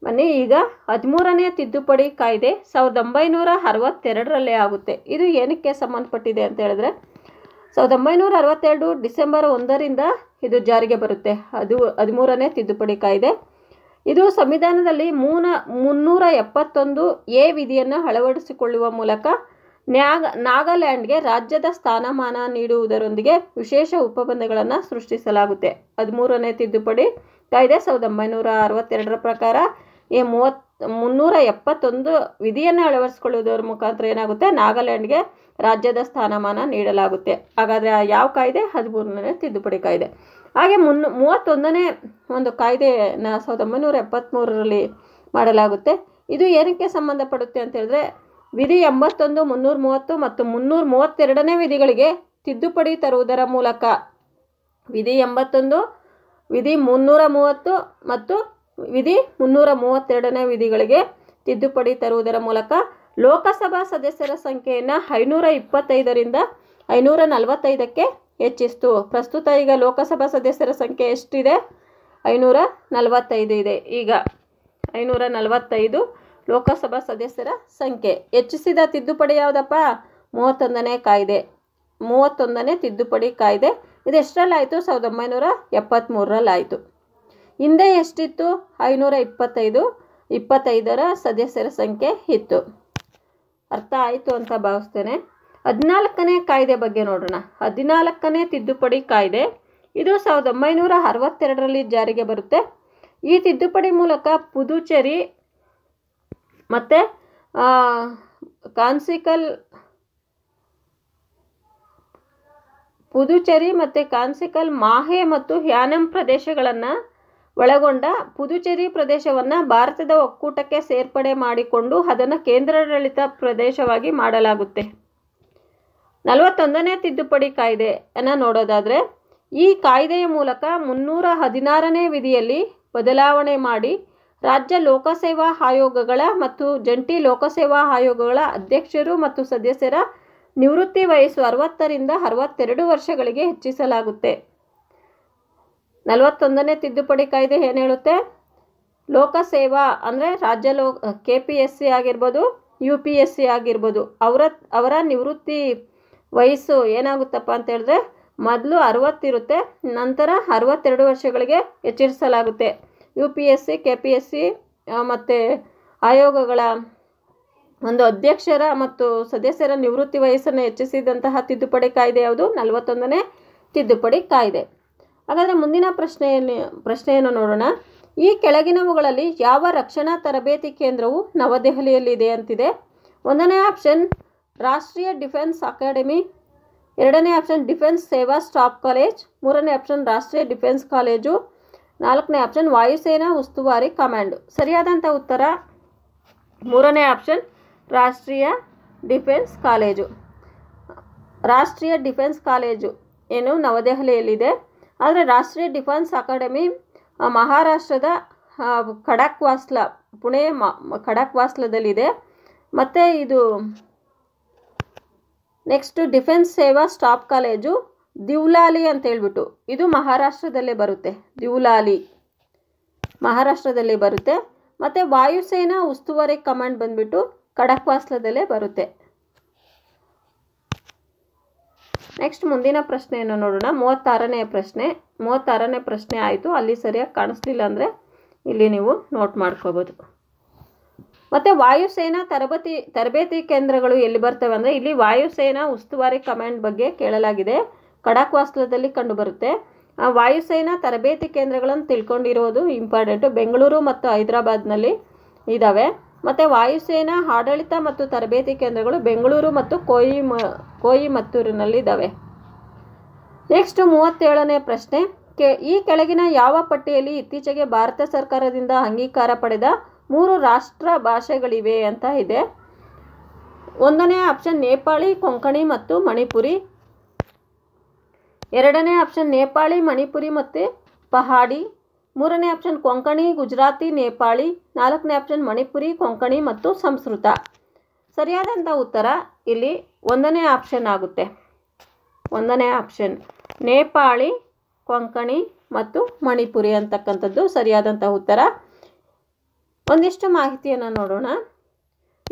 ಬನ್ನಿ ಈಗ ಹದಿಮೂರನೇ ತಿದ್ದುಪಡಿ ಕಾಯ್ದೆ ಸಾವಿರದ ಒಂಬೈನೂರ ಅರವತ್ತೆರಡರಲ್ಲಿ ಆಗುತ್ತೆ ಇದು ಏನಕ್ಕೆ ಸಂಬಂಧಪಟ್ಟಿದೆ ಅಂತ ಹೇಳಿದ್ರೆ ಸಾವಿರದ ಒಂಬೈನೂರ ಅರವತ್ತೆರಡು ಡಿಸೆಂಬರ್ ಒಂದರಿಂದ ಇದು ಜಾರಿಗೆ ಬರುತ್ತೆ ಅದು ಹದಿಮೂರನೇ ತಿದ್ದುಪಡಿ ಕಾಯ್ದೆ ಇದು ಸಂವಿಧಾನದಲ್ಲಿ ಮೂನ ಮುನ್ನೂರ ಎಪ್ಪತ್ತೊಂದು ಎ ವಿಧಿಯನ್ನು ಅಳವಡಿಸಿಕೊಳ್ಳುವ ಮೂಲಕ ನ್ಯಾಗ ನಾಗಾಲ್ಯಾಂಡ್ಗೆ ರಾಜ್ಯದ ಸ್ಥಾನಮಾನ ನೀಡುವುದರೊಂದಿಗೆ ವಿಶೇಷ ಉಪಬಂಧಗಳನ್ನು ಸೃಷ್ಟಿಸಲಾಗುತ್ತೆ ಹದಿಮೂರನೇ ತಿದ್ದುಪಡಿ ಕಾಯ್ದೆ ಸಾವಿರದ ಒಂಬೈನೂರ ಅರವತ್ತೆರಡರ ಪ್ರಕಾರ ಈ ಮೂವತ್ ಮುನ್ನೂರ ಎಪ್ಪತ್ತೊಂದು ವಿಧಿಯನ್ನು ಅಳವಡಿಸ್ಕೊಳ್ಳುವುದರ ಮುಖಾಂತರ ಏನಾಗುತ್ತೆ ನಾಗಾಲ್ಯಾಂಡ್ಗೆ ರಾಜ್ಯದ ಸ್ಥಾನಮಾನ ನೀಡಲಾಗುತ್ತೆ ಹಾಗಾದರೆ ಯಾವ ಕಾಯ್ದೆ ಹದಿಮೂರನೇ ತಿದ್ದುಪಡಿ ಕಾಯ್ದೆ ಹಾಗೆ ಮುನ್ನೂ ಮೂವತ್ತೊಂದನೇ ಒಂದು ಕಾಯ್ದೆನ ಸಾವಿರದ ಒಂಬೈನೂರ ಎಪ್ಪತ್ತ್ಮೂರರಲ್ಲಿ ಮಾಡಲಾಗುತ್ತೆ ಇದು ಏನಕ್ಕೆ ಸಂಬಂಧಪಡುತ್ತೆ ಅಂತ ಹೇಳಿದ್ರೆ ವಿಧಿ ಎಂಬತ್ತೊಂದು ಮುನ್ನೂರ ಮೂವತ್ತು ಮತ್ತು ಮುನ್ನೂರ ಮೂವತ್ತೆರಡನೇ ವಿಧಿಗಳಿಗೆ ತಿದ್ದುಪಡಿ ತರುವುದರ ಮೂಲಕ ವಿಧಿ ಎಂಬತ್ತೊಂದು ವಿಧಿ ಮುನ್ನೂರ ಮೂವತ್ತು ಮತ್ತು ವಿಧಿ ಮುನ್ನೂರ ಮೂವತ್ತೆರಡನೇ ವಿಧಿಗಳಿಗೆ ತಿದ್ದುಪಡಿ ತರುವುದರ ಮೂಲಕ ಲೋಕಸಭಾ ಸದಸ್ಯರ ಸಂಖ್ಯೆಯನ್ನು ಐನೂರ ಇಪ್ಪತ್ತೈದರಿಂದ ಐನೂರ ನಲವತ್ತೈದಕ್ಕೆ ಹೆಚ್ಚಿಸ್ತು ಪ್ರಸ್ತುತ ಈಗ ಲೋಕಸಭಾ ಸದಸ್ಯರ ಸಂಖ್ಯೆ ಎಷ್ಟಿದೆ ಐನೂರ ನಲವತ್ತೈದು ಇದೆ ಈಗ ಐನೂರ ನಲವತ್ತೈದು ಲೋಕಸಭಾ ಸದಸ್ಯರ ಸಂಖ್ಯೆ ಹೆಚ್ಚಿಸಿದ ತಿದ್ದುಪಡಿ ಯಾವುದಪ್ಪ ಮೂವತ್ತೊಂದನೇ ಕಾಯ್ದೆ ಮೂವತ್ತೊಂದನೇ ತಿದ್ದುಪಡಿ ಕಾಯ್ದೆ ಇದೆಷ್ಟರಲ್ಲಾಯಿತು ಸಾವಿರದ ಒಂಬೈನೂರ ಎಪ್ಪತ್ತ್ಮೂರರಲ್ಲಾಯಿತು ಹಿಂದೆ ಎಷ್ಟಿತ್ತು ಐನೂರ ಇಪ್ಪತ್ತೈದು ಇಪ್ಪತ್ತೈದರ ಸದಸ್ಯರ ಸಂಖ್ಯೆ ಇತ್ತು ಅರ್ಥ ಆಯಿತು ಅಂತ ಭಾವಿಸ್ತೇನೆ ಹದಿನಾಲ್ಕನೇ ಕಾಯ್ದೆ ಬಗ್ಗೆ ನೋಡೋಣ ಹದಿನಾಲ್ಕನೇ ತಿದ್ದುಪಡಿ ಕಾಯ್ದೆ ಇದು ಸಾವಿರದ ಒಂಬೈನೂರ ಅರವತ್ತೆರಡರಲ್ಲಿ ಜಾರಿಗೆ ಬರುತ್ತೆ ಈ ತಿದ್ದುಪಡಿ ಮೂಲಕ ಪುದುಚೇರಿ ಮತ್ತು ಕಾನ್ಸಿಕಲ್ ಪುದುಚೇರಿ ಮತ್ತು ಕಾನ್ಸಿಕಲ್ ಮಾಹೆ ಮತ್ತು ಹ್ಯಾನಂ ಪ್ರದೇಶಗಳನ್ನು ಒಳಗೊಂಡ ಪುದುಚೇರಿ ಪ್ರದೇಶವನ್ನು ಭಾರತದ ಒಕ್ಕೂಟಕ್ಕೆ ಸೇರ್ಪಡೆ ಮಾಡಿಕೊಂಡು ಅದನ್ನು ಕೇಂದ್ರಾಡಳಿತ ಪ್ರದೇಶವಾಗಿ ಮಾಡಲಾಗುತ್ತೆ ನಲವತ್ತೊಂದನೇ ತಿದ್ದುಪಡಿ ಕಾಯ್ದೆಯನ್ನು ನೋಡೋದಾದರೆ ಈ ಕಾಯ್ದೆಯ ಮೂಲಕ ಮುನ್ನೂರ ಹದಿನಾರನೇ ವಿಧಿಯಲ್ಲಿ ಬದಲಾವಣೆ ಮಾಡಿ ರಾಜ್ಯ ಲೋಕಸೇವಾ ಆಯೋಗಗಳ ಮತ್ತು ಜಂಟಿ ಲೋಕಸೇವಾ ಆಯೋಗಗಳ ಅಧ್ಯಕ್ಷರು ಮತ್ತು ಸದಸ್ಯರ ನಿವೃತ್ತಿ ವಯಸ್ಸು ಅರವತ್ತರಿಂದ ಅರವತ್ತೆರಡು ವರ್ಷಗಳಿಗೆ ಹೆಚ್ಚಿಸಲಾಗುತ್ತೆ ನಲವತ್ತೊಂದನೇ ತಿದ್ದುಪಡಿ ಕಾಯ್ದೆ ಏನು ಹೇಳುತ್ತೆ ಲೋಕಸೇವಾ ಅಂದರೆ ರಾಜ್ಯ ಲೋ ಕೆ ಪಿ ಎಸ್ ಸಿ ಆಗಿರ್ಬೋದು ಯು ಪಿ ಎಸ್ ಸಿ ಆಗಿರ್ಬೋದು ಅವರ ಅವರ ನಿವೃತ್ತಿ ವಯಸ್ಸು ಏನಾಗುತ್ತಪ್ಪ ಅಂತ ಹೇಳಿದ್ರೆ ಮೊದಲು ಅರವತ್ತಿರುತ್ತೆ ನಂತರ ಅರವತ್ತೆರಡು ವರ್ಷಗಳಿಗೆ ಹೆಚ್ಚಿಸಲಾಗುತ್ತೆ U P S C K P S C ಮತ್ತು ಆಯೋಗಗಳ ಒಂದು ಅಧ್ಯಕ್ಷರ ಮತ್ತು ಸದಸ್ಯರ ನಿವೃತ್ತಿ ವಯಸ್ಸನ್ನು ಹೆಚ್ಚಿಸಿದಂತಹ ತಿದ್ದುಪಡಿ ಕಾಯ್ದೆ ಯಾವುದು ನಲವತ್ತೊಂದನೇ ತಿದ್ದುಪಡಿ ಕಾಯ್ದೆ ಹಾಗಾದರೆ ಮುಂದಿನ ಪ್ರಶ್ನೆಯನ್ನು ಪ್ರಶ್ನೆಯನ್ನು ನೋಡೋಣ ಈ ಕೆಳಗಿನವುಗಳಲ್ಲಿ ಯಾವ ರಕ್ಷಣಾ ತರಬೇತಿ ಕೇಂದ್ರವು ನವದೆಹಲಿಯಲ್ಲಿದೆ ಅಂತಿದೆ ಒಂದನೇ ಆಪ್ಷನ್ ರಾಷ್ಟ್ರೀಯ ಡಿಫೆನ್ಸ್ ಅಕಾಡೆಮಿ ಎರಡನೇ ಆಪ್ಷನ್ ಡಿಫೆನ್ಸ್ ಸೇವಾ ಸ್ಟಾಫ್ ಕಾಲೇಜ್ ಮೂರನೇ ಆಪ್ಷನ್ ರಾಷ್ಟ್ರೀಯ ಡಿಫೆನ್ಸ್ ಕಾಲೇಜು ನಾಲ್ಕನೇ ಆಪ್ಷನ್ ವಾಯುಸೇನಾ ಉಸ್ತುವಾರಿ ಕಮಾಂಡು ಸರಿಯಾದಂಥ ಉತ್ತರ ಮೂರನೇ ಆಪ್ಷನ್ ರಾಷ್ಟ್ರೀಯ ಡಿಫೆನ್ಸ್ ಕಾಲೇಜು ರಾಷ್ಟ್ರೀಯ ಡಿಫೆನ್ಸ್ ಕಾಲೇಜು ಏನು ನವದೆಹಲಿಯಲ್ಲಿದೆ ಆದರೆ ರಾಷ್ಟ್ರೀಯ ಡಿಫೆನ್ಸ್ ಅಕಾಡೆಮಿ ಮಹಾರಾಷ್ಟ್ರದ ಖಡಕ್ ವಾಸ್ಲ ಪುಣೆ ಮ ಖಡಕ್ ವಾಸ್ಲದಲ್ಲಿದೆ ಮತ್ತು ಇದು ನೆಕ್ಸ್ಟು ಡಿಫೆನ್ಸ್ ಸೇವಾ ಸ್ಟಾಪ್ ಕಾಲೇಜು ದಿವ್ಲಾಲಿ ಅಂತ ಹೇಳ್ಬಿಟ್ಟು ಇದು ಮಹಾರಾಷ್ಟ್ರದಲ್ಲೇ ಬರುತ್ತೆ ದಿವ್ಲಾಲಿ ಮಹಾರಾಷ್ಟ್ರದಲ್ಲೇ ಬರುತ್ತೆ ಮತ್ತು ವಾಯುಸೇನಾ ಉಸ್ತುವಾರಿ ಕಮಾಂಡ್ ಬಂದ್ಬಿಟ್ಟು ವಾಸ್ಲದಲ್ಲೇ ಬರುತ್ತೆ ನೆಕ್ಸ್ಟ್ ಮುಂದಿನ ಪ್ರಶ್ನೆಯನ್ನು ನೋಡೋಣ ಮೂವತ್ತಾರನೇ ಪ್ರಶ್ನೆ ಮೂವತ್ತಾರನೇ ಪ್ರಶ್ನೆ ಆಯಿತು ಅಲ್ಲಿ ಸರಿಯಾಗಿ ಕಾಣಿಸ್ಲಿಲ್ಲ ಅಂದರೆ ಇಲ್ಲಿ ನೀವು ನೋಟ್ ಮಾಡ್ಕೋಬೋದು ಮತ್ತು ವಾಯುಸೇನಾ ತರಬೇತಿ ತರಬೇತಿ ಕೇಂದ್ರಗಳು ಎಲ್ಲಿ ಬರ್ತವೆ ಅಂದರೆ ಇಲ್ಲಿ ವಾಯುಸೇನಾ ಉಸ್ತುವಾರಿ ಕಮಾಂಡ್ ಬಗ್ಗೆ ಕೇಳಲಾಗಿದೆ ಕಡಾಕ್ ವಾಸ್ತವದಲ್ಲಿ ಕಂಡುಬರುತ್ತೆ ವಾಯುಸೇನಾ ತರಬೇತಿ ಕೇಂದ್ರಗಳನ್ನು ತಿಳ್ಕೊಂಡಿರೋದು ಇಂಪಾರ್ಟೆಂಟು ಬೆಂಗಳೂರು ಮತ್ತು ಹೈದರಾಬಾದ್ನಲ್ಲಿ ಇದ್ದಾವೆ ಮತ್ತು ವಾಯುಸೇನಾ ಆಡಳಿತ ಮತ್ತು ತರಬೇತಿ ಕೇಂದ್ರಗಳು ಬೆಂಗಳೂರು ಮತ್ತು ಕೋಯಿಮ ಕೋಯಿಮತ್ತೂರಿನಲ್ಲಿದ್ದಾವೆ ನೆಕ್ಸ್ಟ್ ಮೂವತ್ತೇಳನೇ ಪ್ರಶ್ನೆ ಕೆ ಈ ಕೆಳಗಿನ ಯಾವ ಪಟ್ಟಿಯಲ್ಲಿ ಇತ್ತೀಚೆಗೆ ಭಾರತ ಸರ್ಕಾರದಿಂದ ಅಂಗೀಕಾರ ಪಡೆದ ಮೂರು ರಾಷ್ಟ್ರ ಭಾಷೆಗಳಿವೆ ಅಂತ ಇದೆ ಒಂದನೇ ಆಪ್ಷನ್ ನೇಪಾಳಿ ಕೊಂಕಣಿ ಮತ್ತು ಮಣಿಪುರಿ ಎರಡನೇ ಆಪ್ಷನ್ ನೇಪಾಳಿ ಮಣಿಪುರಿ ಮತ್ತು ಪಹಾಡಿ ಮೂರನೇ ಆಪ್ಷನ್ ಕೊಂಕಣಿ ಗುಜರಾತಿ ನೇಪಾಳಿ ನಾಲ್ಕನೇ ಆಪ್ಷನ್ ಮಣಿಪುರಿ ಕೊಂಕಣಿ ಮತ್ತು ಸಂಸ್ಕೃತ ಸರಿಯಾದಂಥ ಉತ್ತರ ಇಲ್ಲಿ ಒಂದನೇ ಆಪ್ಷನ್ ಆಗುತ್ತೆ ಒಂದನೇ ಆಪ್ಷನ್ ನೇಪಾಳಿ ಕೊಂಕಣಿ ಮತ್ತು ಮಣಿಪುರಿ ಅಂತಕ್ಕಂಥದ್ದು ಸರಿಯಾದಂಥ ಉತ್ತರ ಒಂದಿಷ್ಟು ಮಾಹಿತಿಯನ್ನು ನೋಡೋಣ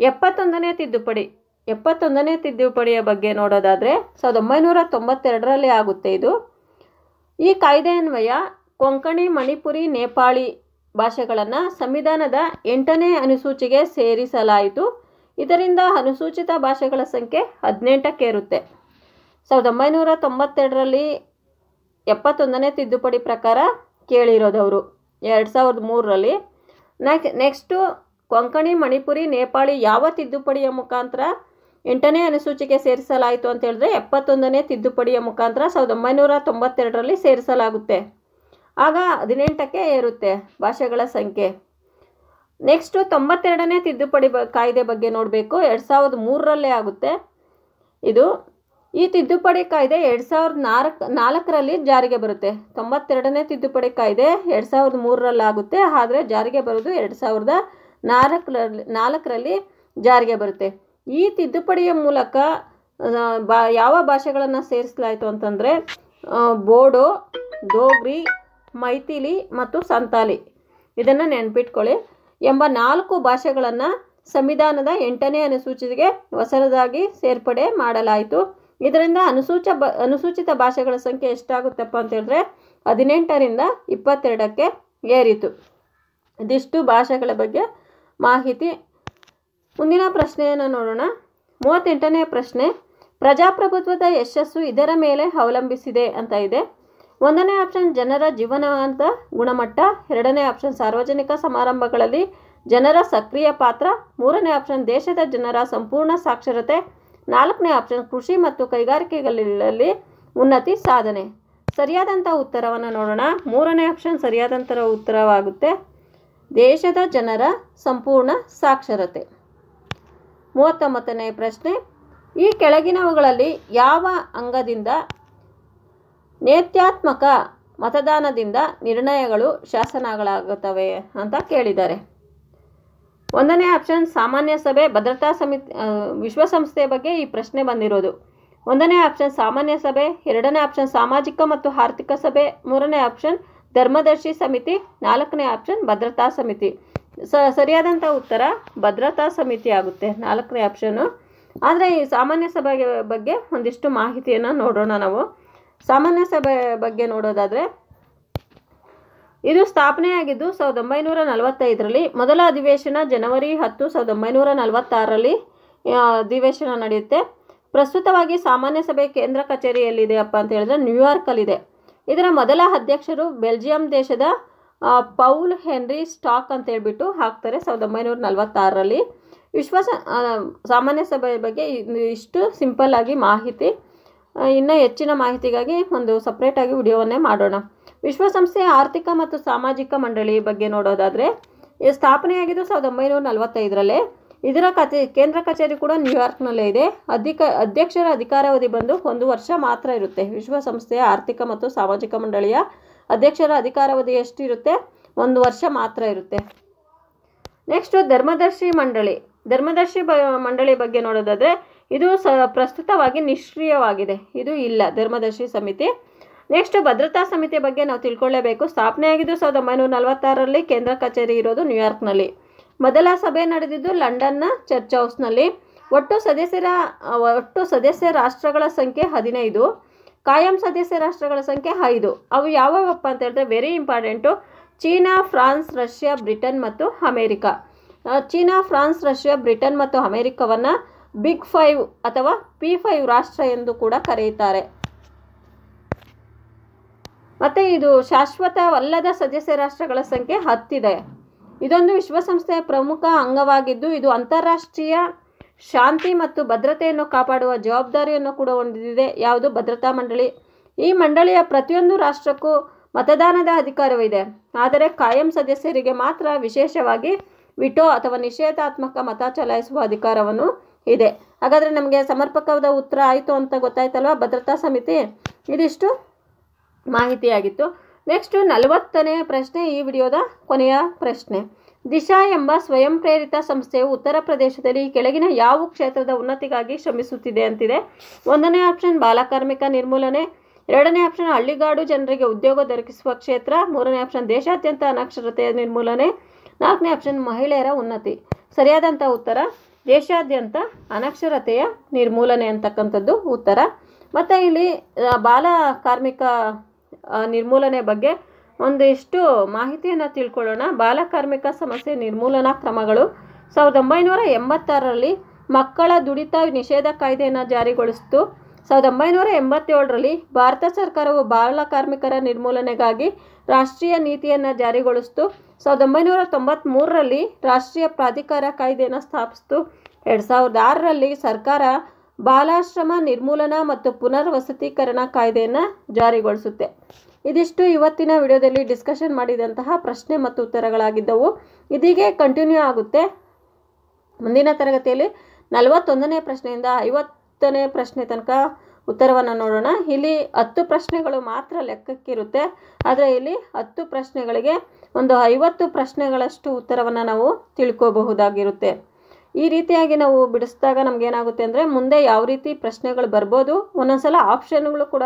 ಎಪ್ಪತ್ತೊಂದನೇ ತಿದ್ದುಪಡಿ ಎಪ್ಪತ್ತೊಂದನೇ ತಿದ್ದುಪಡಿಯ ಬಗ್ಗೆ ನೋಡೋದಾದರೆ ಸಾವಿರದ ಒಂಬೈನೂರ ತೊಂಬತ್ತೆರಡರಲ್ಲಿ ಆಗುತ್ತೆ ಇದು ಈ ಕಾಯ್ದೆಯನ್ವಯ ಕೊಂಕಣಿ ಮಣಿಪುರಿ ನೇಪಾಳಿ ಭಾಷೆಗಳನ್ನು ಸಂವಿಧಾನದ ಎಂಟನೇ ಅನುಸೂಚಿಗೆ ಸೇರಿಸಲಾಯಿತು ಇದರಿಂದ ಅನುಸೂಚಿತ ಭಾಷೆಗಳ ಸಂಖ್ಯೆ ಹದಿನೆಂಟಕ್ಕೇರುತ್ತೆ ಸಾವಿರದ ಒಂಬೈನೂರ ತೊಂಬತ್ತೆರಡರಲ್ಲಿ ಎಪ್ಪತ್ತೊಂದನೇ ತಿದ್ದುಪಡಿ ಪ್ರಕಾರ ಕೇಳಿರೋದವರು ಎರಡು ಸಾವಿರದ ಮೂರರಲ್ಲಿ ನೆಕ್ ನೆಕ್ಸ್ಟು ಕೊಂಕಣಿ ಮಣಿಪುರಿ ನೇಪಾಳಿ ಯಾವ ತಿದ್ದುಪಡಿಯ ಮುಖಾಂತರ ಎಂಟನೇ ಅನುಸೂಚಿಗೆ ಸೇರಿಸಲಾಯಿತು ಅಂತ ಹೇಳಿದ್ರೆ ಎಪ್ಪತ್ತೊಂದನೇ ತಿದ್ದುಪಡಿಯ ಮುಖಾಂತರ ಸಾವಿರದ ಒಂಬೈನೂರ ತೊಂಬತ್ತೆರಡರಲ್ಲಿ ಸೇರಿಸಲಾಗುತ್ತೆ ಆಗ ಹದಿನೆಂಟಕ್ಕೆ ಏರುತ್ತೆ ಭಾಷೆಗಳ ಸಂಖ್ಯೆ ನೆಕ್ಸ್ಟು ತೊಂಬತ್ತೆರಡನೇ ತಿದ್ದುಪಡಿ ಬ ಕಾಯ್ದೆ ಬಗ್ಗೆ ನೋಡಬೇಕು ಎರಡು ಸಾವಿರದ ಮೂರರಲ್ಲೇ ಆಗುತ್ತೆ ಇದು ಈ ತಿದ್ದುಪಡಿ ಕಾಯ್ದೆ ಎರಡು ಸಾವಿರದ ನಾಲ್ಕು ನಾಲ್ಕರಲ್ಲಿ ಜಾರಿಗೆ ಬರುತ್ತೆ ತೊಂಬತ್ತೆರಡನೇ ತಿದ್ದುಪಡಿ ಕಾಯ್ದೆ ಎರಡು ಸಾವಿರದ ಮೂರರಲ್ಲಾಗುತ್ತೆ ಆದರೆ ಜಾರಿಗೆ ಬರೋದು ಎರಡು ಸಾವಿರದ ನಾಲ್ಕರಲ್ಲಿ ನಾಲ್ಕರಲ್ಲಿ ಜಾರಿಗೆ ಬರುತ್ತೆ ಈ ತಿದ್ದುಪಡಿಯ ಮೂಲಕ ಬಾ ಯಾವ ಭಾಷೆಗಳನ್ನು ಸೇರಿಸಲಾಯಿತು ಅಂತಂದರೆ ಬೋಡೋ ಡೋಗ್ರಿ ಮೈಥಿಲಿ ಮತ್ತು ಸಂತಾಲಿ ಇದನ್ನು ನೆನ್ಪಿಟ್ಕೊಳ್ಳಿ ಎಂಬ ನಾಲ್ಕು ಭಾಷೆಗಳನ್ನು ಸಂವಿಧಾನದ ಎಂಟನೇ ಅನುಸೂಚಿಗೆ ಹೊಸರದಾಗಿ ಸೇರ್ಪಡೆ ಮಾಡಲಾಯಿತು ಇದರಿಂದ ಅನುಸೂಚ ಬ ಅನುಸೂಚಿತ ಭಾಷೆಗಳ ಸಂಖ್ಯೆ ಎಷ್ಟಾಗುತ್ತಪ್ಪ ಅಂತ ಹೇಳಿದ್ರೆ ಹದಿನೆಂಟರಿಂದ ಇಪ್ಪತ್ತೆರಡಕ್ಕೆ ಏರಿತು ಇದಿಷ್ಟು ಭಾಷೆಗಳ ಬಗ್ಗೆ ಮಾಹಿತಿ ಮುಂದಿನ ಪ್ರಶ್ನೆಯನ್ನು ನೋಡೋಣ ಮೂವತ್ತೆಂಟನೇ ಪ್ರಶ್ನೆ ಪ್ರಜಾಪ್ರಭುತ್ವದ ಯಶಸ್ಸು ಇದರ ಮೇಲೆ ಅವಲಂಬಿಸಿದೆ ಅಂತ ಇದೆ ಒಂದನೇ ಆಪ್ಷನ್ ಜನರ ಜೀವನವಂತ ಗುಣಮಟ್ಟ ಎರಡನೇ ಆಪ್ಷನ್ ಸಾರ್ವಜನಿಕ ಸಮಾರಂಭಗಳಲ್ಲಿ ಜನರ ಸಕ್ರಿಯ ಪಾತ್ರ ಮೂರನೇ ಆಪ್ಷನ್ ದೇಶದ ಜನರ ಸಂಪೂರ್ಣ ಸಾಕ್ಷರತೆ ನಾಲ್ಕನೇ ಆಪ್ಷನ್ ಕೃಷಿ ಮತ್ತು ಕೈಗಾರಿಕೆಗಳಲ್ಲಿ ಉನ್ನತಿ ಸಾಧನೆ ಸರಿಯಾದಂಥ ಉತ್ತರವನ್ನು ನೋಡೋಣ ಮೂರನೇ ಆಪ್ಷನ್ ಸರಿಯಾದಂಥ ಉತ್ತರವಾಗುತ್ತೆ ದೇಶದ ಜನರ ಸಂಪೂರ್ಣ ಸಾಕ್ಷರತೆ ಮೂವತ್ತೊಂಬತ್ತನೇ ಪ್ರಶ್ನೆ ಈ ಕೆಳಗಿನವುಗಳಲ್ಲಿ ಯಾವ ಅಂಗದಿಂದ ನೇತ್ಯಾತ್ಮಕ ಮತದಾನದಿಂದ ನಿರ್ಣಯಗಳು ಶಾಸನಗಳಾಗುತ್ತವೆ ಅಂತ ಕೇಳಿದ್ದಾರೆ ಒಂದನೇ ಆಪ್ಷನ್ ಸಾಮಾನ್ಯ ಸಭೆ ಭದ್ರತಾ ಸಮಿತಿ ವಿಶ್ವಸಂಸ್ಥೆಯ ಬಗ್ಗೆ ಈ ಪ್ರಶ್ನೆ ಬಂದಿರೋದು ಒಂದನೇ ಆಪ್ಷನ್ ಸಾಮಾನ್ಯ ಸಭೆ ಎರಡನೇ ಆಪ್ಷನ್ ಸಾಮಾಜಿಕ ಮತ್ತು ಆರ್ಥಿಕ ಸಭೆ ಮೂರನೇ ಆಪ್ಷನ್ ಧರ್ಮದರ್ಶಿ ಸಮಿತಿ ನಾಲ್ಕನೇ ಆಪ್ಷನ್ ಭದ್ರತಾ ಸಮಿತಿ ಸ ಸರಿಯಾದಂಥ ಉತ್ತರ ಭದ್ರತಾ ಸಮಿತಿ ಆಗುತ್ತೆ ನಾಲ್ಕನೇ ಆಪ್ಷನ್ನು ಆದರೆ ಈ ಸಾಮಾನ್ಯ ಸಭೆಯ ಬಗ್ಗೆ ಒಂದಿಷ್ಟು ಮಾಹಿತಿಯನ್ನು ನೋಡೋಣ ನಾವು ಸಾಮಾನ್ಯ ಸಭೆ ಬಗ್ಗೆ ನೋಡೋದಾದರೆ ಇದು ಸ್ಥಾಪನೆಯಾಗಿದ್ದು ಸಾವಿರದ ಒಂಬೈನೂರ ನಲವತ್ತೈದರಲ್ಲಿ ಮೊದಲ ಅಧಿವೇಶನ ಜನವರಿ ಹತ್ತು ಸಾವಿರದ ಒಂಬೈನೂರ ನಲವತ್ತಾರರಲ್ಲಿ ಅಧಿವೇಶನ ನಡೆಯುತ್ತೆ ಪ್ರಸ್ತುತವಾಗಿ ಸಾಮಾನ್ಯ ಸಭೆ ಕೇಂದ್ರ ಕಚೇರಿಯಲ್ಲಿದೆಯಪ್ಪ ಅಂತ ಹೇಳಿದ್ರೆ ನ್ಯೂಯಾರ್ಕಲ್ಲಿದೆ ಇದರ ಮೊದಲ ಅಧ್ಯಕ್ಷರು ಬೆಲ್ಜಿಯಂ ದೇಶದ ಪೌಲ್ ಹೆನ್ರಿ ಸ್ಟಾಕ್ ಅಂತ ಹೇಳ್ಬಿಟ್ಟು ಹಾಕ್ತಾರೆ ಸಾವಿರದ ಒಂಬೈನೂರ ನಲವತ್ತಾರರಲ್ಲಿ ವಿಶ್ವ ಸಾಮಾನ್ಯ ಸಭೆಯ ಬಗ್ಗೆ ಇಷ್ಟು ಸಿಂಪಲ್ ಆಗಿ ಮಾಹಿತಿ ಇನ್ನೂ ಹೆಚ್ಚಿನ ಮಾಹಿತಿಗಾಗಿ ಒಂದು ಸಪ್ರೇಟಾಗಿ ವಿಡಿಯೋವನ್ನೇ ಮಾಡೋಣ ವಿಶ್ವಸಂಸ್ಥೆಯ ಆರ್ಥಿಕ ಮತ್ತು ಸಾಮಾಜಿಕ ಮಂಡಳಿ ಬಗ್ಗೆ ನೋಡೋದಾದರೆ ಸ್ಥಾಪನೆಯಾಗಿದ್ದು ಸಾವಿರದ ಒಂಬೈನೂರ ನಲವತ್ತೈದರಲ್ಲೇ ಇದರ ಕಚೇ ಕೇಂದ್ರ ಕಚೇರಿ ಕೂಡ ನ್ಯೂಯಾರ್ಕ್ನಲ್ಲೇ ಇದೆ ಅಧಿಕ ಅಧ್ಯಕ್ಷರ ಅಧಿಕಾರಾವಧಿ ಬಂದು ಒಂದು ವರ್ಷ ಮಾತ್ರ ಇರುತ್ತೆ ವಿಶ್ವಸಂಸ್ಥೆಯ ಆರ್ಥಿಕ ಮತ್ತು ಸಾಮಾಜಿಕ ಮಂಡಳಿಯ ಅಧ್ಯಕ್ಷರ ಅಧಿಕಾರಾವಧಿ ಎಷ್ಟು ಇರುತ್ತೆ ಒಂದು ವರ್ಷ ಮಾತ್ರ ಇರುತ್ತೆ ನೆಕ್ಸ್ಟು ಧರ್ಮದರ್ಶಿ ಮಂಡಳಿ ಧರ್ಮದರ್ಶಿ ಬ ಮಂಡಳಿ ಬಗ್ಗೆ ನೋಡೋದಾದರೆ ಇದು ಸ ಪ್ರಸ್ತುತವಾಗಿ ನಿಷ್ಕ್ರಿಯವಾಗಿದೆ ಇದು ಇಲ್ಲ ಧರ್ಮದರ್ಶಿ ಸಮಿತಿ ನೆಕ್ಸ್ಟ್ ಭದ್ರತಾ ಸಮಿತಿ ಬಗ್ಗೆ ನಾವು ತಿಳ್ಕೊಳ್ಳೇಬೇಕು ಸ್ಥಾಪನೆಯಾಗಿದ್ದು ಸಾವಿರದ ಒಂಬೈನೂರ ನಲವತ್ತಾರರಲ್ಲಿ ಕೇಂದ್ರ ಕಚೇರಿ ಇರೋದು ನ್ಯೂಯಾರ್ಕ್ನಲ್ಲಿ ಮೊದಲ ಸಭೆ ನಡೆದಿದ್ದು ಲಂಡನ್ನ ಚರ್ಚ್ ಹೌಸ್ನಲ್ಲಿ ಒಟ್ಟು ಸದಸ್ಯರ ಒಟ್ಟು ಸದಸ್ಯ ರಾಷ್ಟ್ರಗಳ ಸಂಖ್ಯೆ ಹದಿನೈದು ಕಾಯಂ ಸದಸ್ಯ ರಾಷ್ಟ್ರಗಳ ಸಂಖ್ಯೆ ಐದು ಅವು ಯಾವ್ಯಾವಪ್ಪ ಅಂತ ಹೇಳಿದ್ರೆ very important China France Russia Britain ಮತ್ತು America China France Russia Britain ಮತ್ತು ಅಮೇರಿಕಾವನ್ನು ಬಿಗ್ ಫೈವ್ ಅಥವಾ ಪಿ ಫೈವ್ ರಾಷ್ಟ್ರ ಎಂದು ಕೂಡ ಕರೆಯುತ್ತಾರೆ ಮತ್ತೆ ಇದು ಶಾಶ್ವತವಲ್ಲದ ಸದಸ್ಯ ರಾಷ್ಟ್ರಗಳ ಸಂಖ್ಯೆ ಹತ್ತಿದೆ ಇದೊಂದು ವಿಶ್ವಸಂಸ್ಥೆಯ ಪ್ರಮುಖ ಅಂಗವಾಗಿದ್ದು ಇದು ಅಂತಾರಾಷ್ಟ್ರೀಯ ಶಾಂತಿ ಮತ್ತು ಭದ್ರತೆಯನ್ನು ಕಾಪಾಡುವ ಜವಾಬ್ದಾರಿಯನ್ನು ಕೂಡ ಹೊಂದಿದೆ ಯಾವುದು ಭದ್ರತಾ ಮಂಡಳಿ ಈ ಮಂಡಳಿಯ ಪ್ರತಿಯೊಂದು ರಾಷ್ಟ್ರಕ್ಕೂ ಮತದಾನದ ಅಧಿಕಾರವಿದೆ ಆದರೆ ಕಾಯಂ ಸದಸ್ಯರಿಗೆ ಮಾತ್ರ ವಿಶೇಷವಾಗಿ ವಿಟೋ ಅಥವಾ ನಿಷೇಧಾತ್ಮಕ ಮತ ಚಲಾಯಿಸುವ ಅಧಿಕಾರವನ್ನು ಇದೆ ಹಾಗಾದರೆ ನಮಗೆ ಸಮರ್ಪಕವಾದ ಉತ್ತರ ಆಯಿತು ಅಂತ ಗೊತ್ತಾಯ್ತಲ್ವ ಭದ್ರತಾ ಸಮಿತಿ ಇದಿಷ್ಟು ಮಾಹಿತಿಯಾಗಿತ್ತು ನೆಕ್ಸ್ಟು ನಲವತ್ತನೇ ಪ್ರಶ್ನೆ ಈ ವಿಡಿಯೋದ ಕೊನೆಯ ಪ್ರಶ್ನೆ ದಿಶಾ ಎಂಬ ಸ್ವಯಂ ಪ್ರೇರಿತ ಸಂಸ್ಥೆಯು ಉತ್ತರ ಪ್ರದೇಶದಲ್ಲಿ ಕೆಳಗಿನ ಯಾವ ಕ್ಷೇತ್ರದ ಉನ್ನತಿಗಾಗಿ ಶ್ರಮಿಸುತ್ತಿದೆ ಅಂತಿದೆ ಒಂದನೇ ಆಪ್ಷನ್ ಬಾಲಕಾರ್ಮಿಕ ನಿರ್ಮೂಲನೆ ಎರಡನೇ ಆಪ್ಷನ್ ಹಳ್ಳಿಗಾಡು ಜನರಿಗೆ ಉದ್ಯೋಗ ದೊರಕಿಸುವ ಕ್ಷೇತ್ರ ಮೂರನೇ ಆಪ್ಷನ್ ದೇಶಾದ್ಯಂತ ಅನಕ್ಷರತೆಯ ನಿರ್ಮೂಲನೆ ನಾಲ್ಕನೇ ಆಪ್ಷನ್ ಮಹಿಳೆಯರ ಉನ್ನತಿ ಸರಿಯಾದಂಥ ಉತ್ತರ ದೇಶಾದ್ಯಂತ ಅನಕ್ಷರತೆಯ ನಿರ್ಮೂಲನೆ ಅಂತಕ್ಕಂಥದ್ದು ಉತ್ತರ ಮತ್ತು ಇಲ್ಲಿ ಬಾಲ ಕಾರ್ಮಿಕ ನಿರ್ಮೂಲನೆ ಬಗ್ಗೆ ಒಂದಿಷ್ಟು ಮಾಹಿತಿಯನ್ನು ತಿಳ್ಕೊಳ್ಳೋಣ ಬಾಲ ಕಾರ್ಮಿಕ ಸಮಸ್ಯೆ ನಿರ್ಮೂಲನಾ ಕ್ರಮಗಳು ಸಾವಿರದ ಒಂಬೈನೂರ ಎಂಬತ್ತಾರರಲ್ಲಿ ಮಕ್ಕಳ ದುಡಿತ ನಿಷೇಧ ಕಾಯ್ದೆಯನ್ನು ಜಾರಿಗೊಳಿಸಿತು ಸಾವಿರದ ಒಂಬೈನೂರ ಎಂಬತ್ತೇಳರಲ್ಲಿ ಭಾರತ ಸರ್ಕಾರವು ಬಾಲ ಕಾರ್ಮಿಕರ ನಿರ್ಮೂಲನೆಗಾಗಿ ರಾಷ್ಟ್ರೀಯ ನೀತಿಯನ್ನು ಜಾರಿಗೊಳಿಸಿತು ಸಾವಿರದ ಒಂಬೈನೂರ ಮೂರರಲ್ಲಿ ರಾಷ್ಟ್ರೀಯ ಪ್ರಾಧಿಕಾರ ಕಾಯ್ದೆಯನ್ನು ಸ್ಥಾಪಿಸಿತು ಎರಡು ಸಾವಿರದ ಆರರಲ್ಲಿ ಸರ್ಕಾರ ಬಾಲಾಶ್ರಮ ನಿರ್ಮೂಲನಾ ಮತ್ತು ಪುನರ್ವಸತೀಕರಣ ಕಾಯ್ದೆಯನ್ನು ಜಾರಿಗೊಳಿಸುತ್ತೆ ಇದಿಷ್ಟು ಇವತ್ತಿನ ವಿಡಿಯೋದಲ್ಲಿ ಡಿಸ್ಕಷನ್ ಮಾಡಿದಂತಹ ಪ್ರಶ್ನೆ ಮತ್ತು ಉತ್ತರಗಳಾಗಿದ್ದವು ಇದೀಗ ಕಂಟಿನ್ಯೂ ಆಗುತ್ತೆ ಮುಂದಿನ ತರಗತಿಯಲ್ಲಿ ನಲವತ್ತೊಂದನೇ ಪ್ರಶ್ನೆಯಿಂದ ಐವತ್ತನೇ ಪ್ರಶ್ನೆ ತನಕ ಉತ್ತರವನ್ನು ನೋಡೋಣ ಇಲ್ಲಿ ಹತ್ತು ಪ್ರಶ್ನೆಗಳು ಮಾತ್ರ ಲೆಕ್ಕಕ್ಕಿರುತ್ತೆ ಆದರೆ ಇಲ್ಲಿ ಹತ್ತು ಪ್ರಶ್ನೆಗಳಿಗೆ ಒಂದು ಐವತ್ತು ಪ್ರಶ್ನೆಗಳಷ್ಟು ಉತ್ತರವನ್ನು ನಾವು ತಿಳ್ಕೋಬಹುದಾಗಿರುತ್ತೆ ಈ ರೀತಿಯಾಗಿ ನಾವು ಬಿಡಿಸಿದಾಗ ನಮಗೇನಾಗುತ್ತೆ ಅಂದರೆ ಮುಂದೆ ಯಾವ ರೀತಿ ಪ್ರಶ್ನೆಗಳು ಬರ್ಬೋದು ಒಂದೊಂದು ಸಲ ಆಪ್ಷನ್ಗಳು ಕೂಡ